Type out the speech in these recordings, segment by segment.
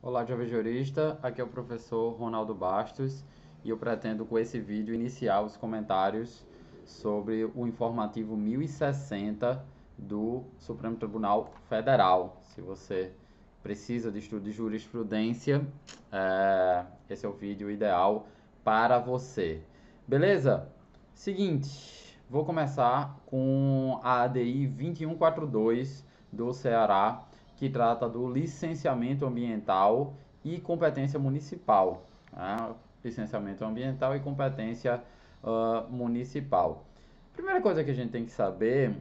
Olá, jovem jurista. Aqui é o professor Ronaldo Bastos e eu pretendo com esse vídeo iniciar os comentários sobre o informativo 1060 do Supremo Tribunal Federal. Se você precisa de estudo de jurisprudência, é... esse é o vídeo ideal para você. Beleza? Seguinte, vou começar com a ADI 2142 do Ceará que trata do licenciamento ambiental e competência municipal. Né? Licenciamento ambiental e competência uh, municipal. Primeira coisa que a gente tem que saber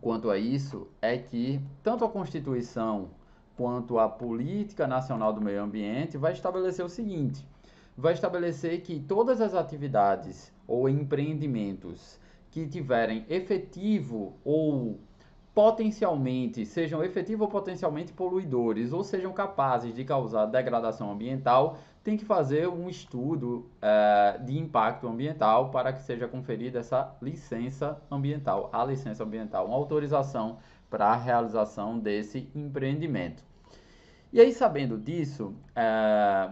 quanto a isso é que tanto a Constituição quanto a Política Nacional do Meio Ambiente vai estabelecer o seguinte: vai estabelecer que todas as atividades ou empreendimentos que tiverem efetivo ou potencialmente, sejam efetivo ou potencialmente poluidores, ou sejam capazes de causar degradação ambiental, tem que fazer um estudo é, de impacto ambiental para que seja conferida essa licença ambiental, a licença ambiental, uma autorização para a realização desse empreendimento. E aí, sabendo disso, é,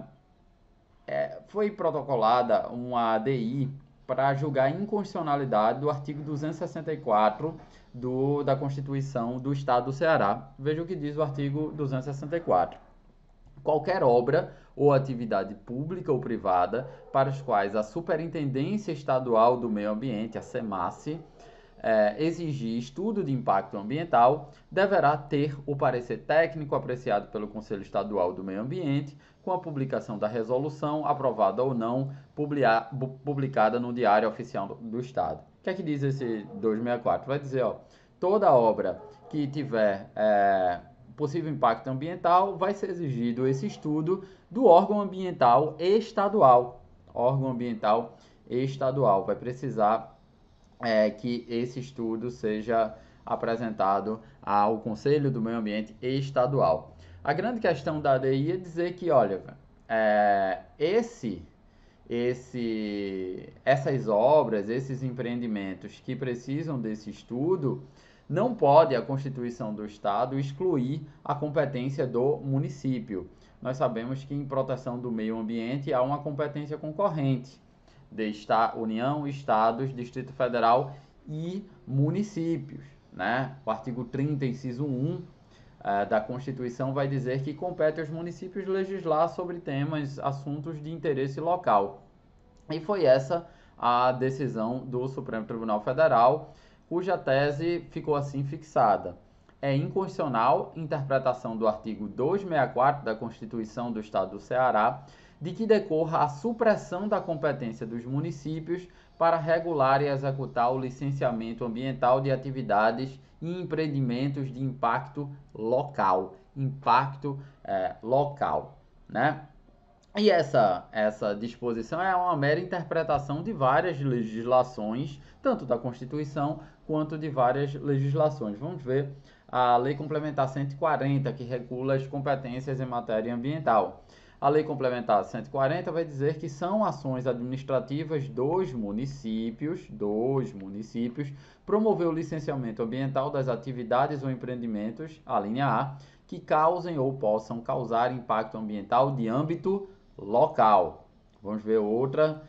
é, foi protocolada uma ADI para julgar a inconstitucionalidade do artigo 264 do, da Constituição do Estado do Ceará. Veja o que diz o artigo 264. Qualquer obra ou atividade pública ou privada para as quais a Superintendência Estadual do Meio Ambiente, a SEMASSE, é, exigir estudo de impacto ambiental, deverá ter o parecer técnico apreciado pelo Conselho Estadual do Meio Ambiente, com a publicação da resolução, aprovada ou não, publiar, publicada no Diário Oficial do, do Estado. O que é que diz esse 264? Vai dizer, ó, toda obra que tiver é, possível impacto ambiental, vai ser exigido esse estudo do órgão ambiental estadual. Órgão ambiental estadual vai precisar é, que esse estudo seja apresentado ao Conselho do Meio Ambiente Estadual. A grande questão da ADI é dizer que, olha, é, esse, esse, essas obras, esses empreendimentos que precisam desse estudo, não pode a Constituição do Estado excluir a competência do município. Nós sabemos que em proteção do meio ambiente há uma competência concorrente de esta, União, Estados, Distrito Federal e municípios. Né? O artigo 30, inciso 1 eh, da Constituição vai dizer que compete aos municípios legislar sobre temas, assuntos de interesse local. E foi essa a decisão do Supremo Tribunal Federal, cuja tese ficou assim fixada. É inconstitucional interpretação do artigo 264 da Constituição do Estado do Ceará, de que decorra a supressão da competência dos municípios para regular e executar o licenciamento ambiental de atividades e empreendimentos de impacto local. Impacto é, local, né? E essa, essa disposição é uma mera interpretação de várias legislações, tanto da Constituição quanto de várias legislações. Vamos ver a Lei Complementar 140, que regula as competências em matéria ambiental. A Lei Complementar 140 vai dizer que são ações administrativas dos municípios, dos municípios, promover o licenciamento ambiental das atividades ou empreendimentos, a linha A, que causem ou possam causar impacto ambiental de âmbito local. Vamos ver outra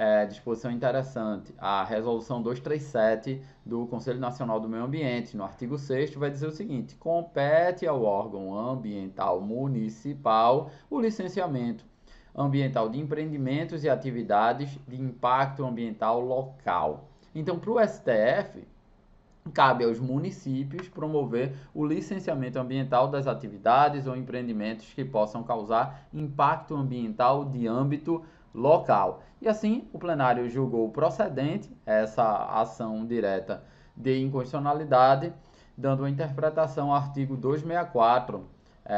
é, disposição interessante, a resolução 237 do Conselho Nacional do Meio Ambiente, no artigo 6 vai dizer o seguinte: compete ao órgão ambiental municipal o licenciamento ambiental de empreendimentos e atividades de impacto ambiental local. Então, para o STF, cabe aos municípios promover o licenciamento ambiental das atividades ou empreendimentos que possam causar impacto ambiental de âmbito local. E assim, o plenário julgou procedente essa ação direta de inconstitucionalidade, dando a interpretação ao artigo 264 é,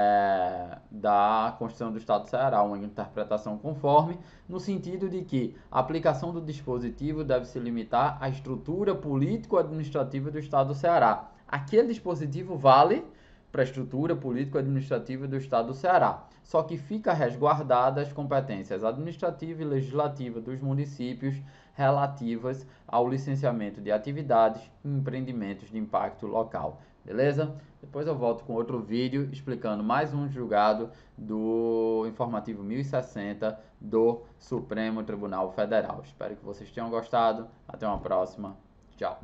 eh, da Constituição do Estado do Ceará, uma interpretação conforme, no sentido de que a aplicação do dispositivo deve se limitar à estrutura político-administrativa do Estado do Ceará. Aquele dispositivo vale para a estrutura político-administrativa do Estado do Ceará, só que fica resguardada as competências administrativa e legislativa dos municípios relativas ao licenciamento de atividades e empreendimentos de impacto local. Beleza? Depois eu volto com outro vídeo explicando mais um julgado do informativo 1060 do Supremo Tribunal Federal. Espero que vocês tenham gostado. Até uma próxima. Tchau.